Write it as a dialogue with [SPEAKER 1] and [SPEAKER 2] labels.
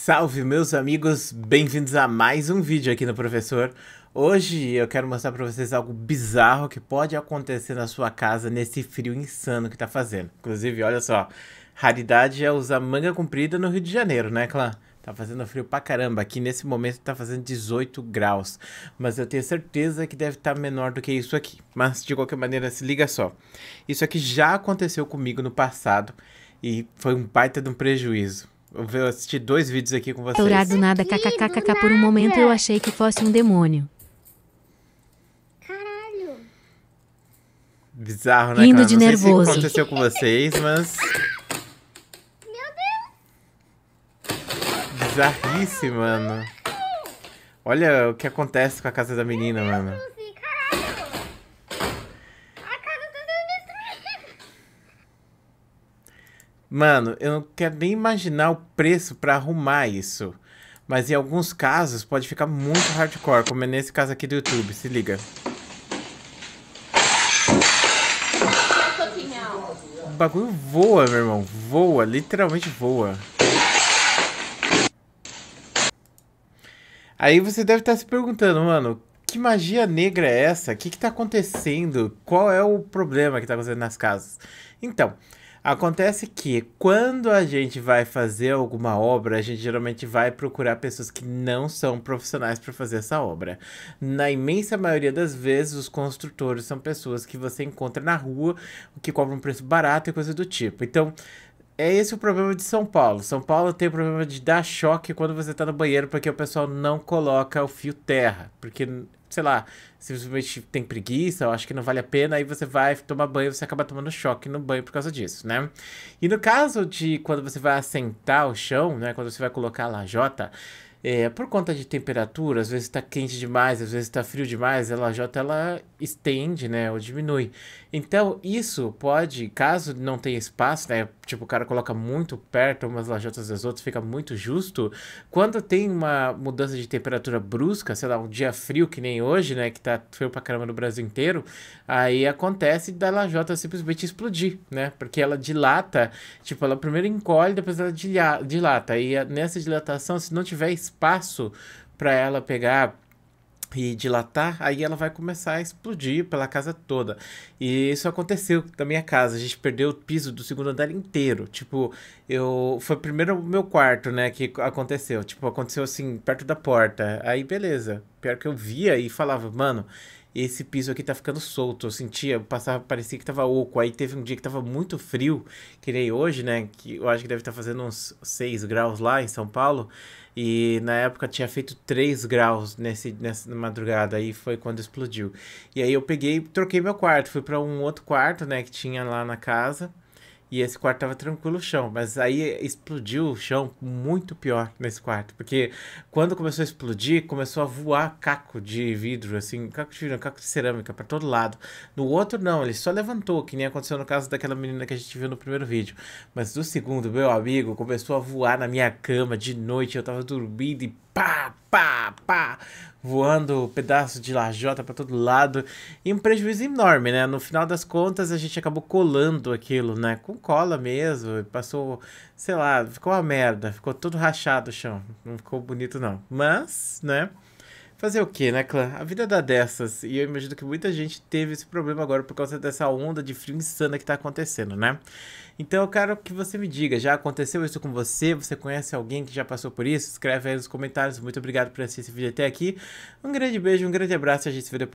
[SPEAKER 1] Salve meus amigos, bem-vindos a mais um vídeo aqui no Professor. Hoje eu quero mostrar para vocês algo bizarro que pode acontecer na sua casa nesse frio insano que tá fazendo. Inclusive, olha só, raridade é usar manga comprida no Rio de Janeiro, né, Clã? Tá fazendo frio pra caramba. Aqui nesse momento tá fazendo 18 graus. Mas eu tenho certeza que deve estar tá menor do que isso aqui. Mas de qualquer maneira, se liga só. Isso aqui já aconteceu comigo no passado e foi um baita de um prejuízo. Eu assisti dois vídeos aqui com vocês. Dourado nada, kkkk, por um momento eu achei que fosse um demônio. Caralho. Bizarro, né, Rindo cara? de Não nervoso. Sei se aconteceu com vocês, mas... Meu Deus. Bizarríssimo, mano. Olha o que acontece com a casa da menina, mano. Mano, eu não quero nem imaginar o preço para arrumar isso. Mas em alguns casos pode ficar muito hardcore, como é nesse caso aqui do YouTube, se liga. O bagulho voa, meu irmão. Voa, literalmente voa. Aí você deve estar se perguntando, mano, que magia negra é essa? O que está acontecendo? Qual é o problema que está acontecendo nas casas? Então, Acontece que quando a gente vai fazer alguma obra, a gente geralmente vai procurar pessoas que não são profissionais para fazer essa obra. Na imensa maioria das vezes, os construtores são pessoas que você encontra na rua, que cobram um preço barato e coisa do tipo. Então, é esse o problema de São Paulo. São Paulo tem o problema de dar choque quando você está no banheiro, porque o pessoal não coloca o fio terra. Porque, sei lá, simplesmente tem preguiça, ou acho que não vale a pena, aí você vai tomar banho, e você acaba tomando choque no banho por causa disso, né? E no caso de quando você vai assentar o chão, né? Quando você vai colocar a lajota, é, por conta de temperatura, às vezes está quente demais, às vezes está frio demais, a lajota ela estende, né, ou diminui. Então isso pode, caso não tenha espaço, né, tipo, o cara coloca muito perto umas lajotas das outras, fica muito justo. Quando tem uma mudança de temperatura brusca, sei lá, um dia frio que nem hoje, né, que tá frio pra caramba no Brasil inteiro, aí acontece da lajota simplesmente explodir, né? Porque ela dilata, tipo, ela primeiro encolhe, depois ela dilata. E nessa dilatação, se não tiver espaço para ela pegar e dilatar, aí ela vai começar a explodir pela casa toda. E isso aconteceu na minha casa. A gente perdeu o piso do segundo andar inteiro. Tipo, eu foi primeiro o meu quarto, né, que aconteceu. Tipo, aconteceu assim perto da porta. Aí beleza. Pior que eu via e falava, mano, esse piso aqui tá ficando solto. Eu sentia, passava, parecia que tava oco. Aí teve um dia que tava muito frio, que nem hoje, né? Que eu acho que deve estar tá fazendo uns 6 graus lá em São Paulo. E na época tinha feito 3 graus nesse, nessa madrugada. Aí foi quando explodiu. E aí eu peguei, troquei meu quarto, fui para um outro quarto, né? Que tinha lá na casa. E esse quarto tava tranquilo o chão, mas aí explodiu o chão muito pior nesse quarto, porque quando começou a explodir, começou a voar caco de vidro, assim, caco de vidro, caco de cerâmica para todo lado. No outro não, ele só levantou, que nem aconteceu no caso daquela menina que a gente viu no primeiro vídeo. Mas no segundo, meu amigo, começou a voar na minha cama de noite, eu tava dormindo e pá, pá, pá, voando pedaço de lajota para todo lado, e um prejuízo enorme, né? No final das contas, a gente acabou colando aquilo, né? Com cola mesmo, passou, sei lá, ficou uma merda, ficou todo rachado o chão, não ficou bonito não, mas, né? Fazer o que, né, clã? A vida dá dessas. E eu imagino que muita gente teve esse problema agora por causa dessa onda de frio insana que tá acontecendo, né? Então eu quero que você me diga, já aconteceu isso com você? Você conhece alguém que já passou por isso? Escreve aí nos comentários. Muito obrigado por assistir esse vídeo até aqui. Um grande beijo, um grande abraço e a gente se vê depois.